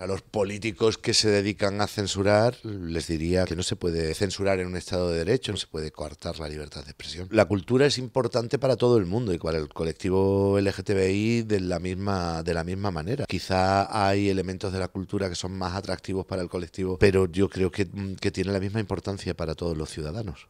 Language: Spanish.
A los políticos que se dedican a censurar les diría que no se puede censurar en un Estado de Derecho, no se puede coartar la libertad de expresión. La cultura es importante para todo el mundo y para el colectivo LGTBI de la misma, de la misma manera. Quizá hay elementos de la cultura que son más atractivos para el colectivo, pero yo creo que tiene la misma importancia para todos los ciudadanos.